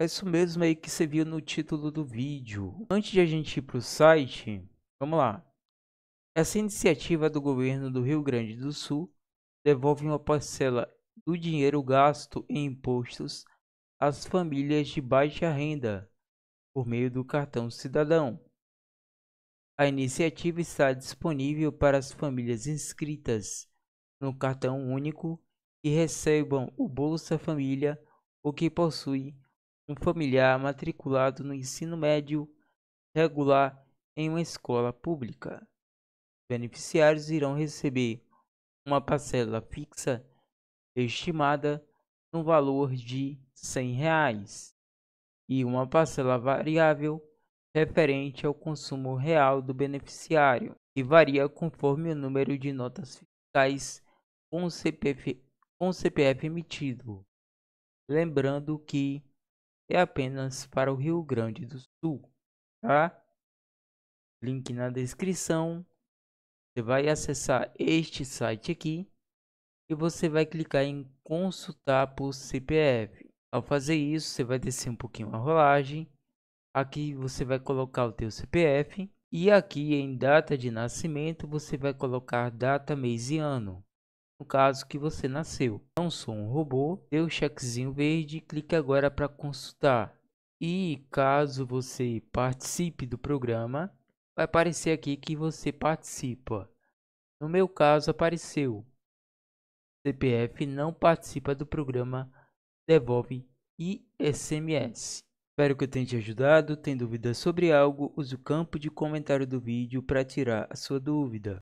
É isso mesmo aí que você viu no título do vídeo. Antes de a gente ir para o site, vamos lá. Essa iniciativa do governo do Rio Grande do Sul devolve uma parcela do dinheiro gasto em impostos às famílias de baixa renda por meio do cartão cidadão. A iniciativa está disponível para as famílias inscritas no cartão único que recebam o Bolsa Família ou que possuem um familiar matriculado no ensino médio regular em uma escola pública. Os beneficiários irão receber uma parcela fixa estimada no valor de R$ reais, e uma parcela variável referente ao consumo real do beneficiário, que varia conforme o número de notas fiscais com CPF, com CPF emitido. Lembrando que é apenas para o Rio Grande do Sul, tá? Link na descrição. Você vai acessar este site aqui e você vai clicar em consultar por CPF. Ao fazer isso, você vai descer um pouquinho a rolagem. Aqui você vai colocar o teu CPF e aqui em data de nascimento você vai colocar data, mês e ano no caso que você nasceu. Não sou um robô, dê o chequezinho verde, clique agora para consultar. E caso você participe do programa, vai aparecer aqui que você participa. No meu caso apareceu. CPF não participa do programa Devolve e SMS. Espero que eu tenha te ajudado. Tem dúvidas sobre algo? Use o campo de comentário do vídeo para tirar a sua dúvida.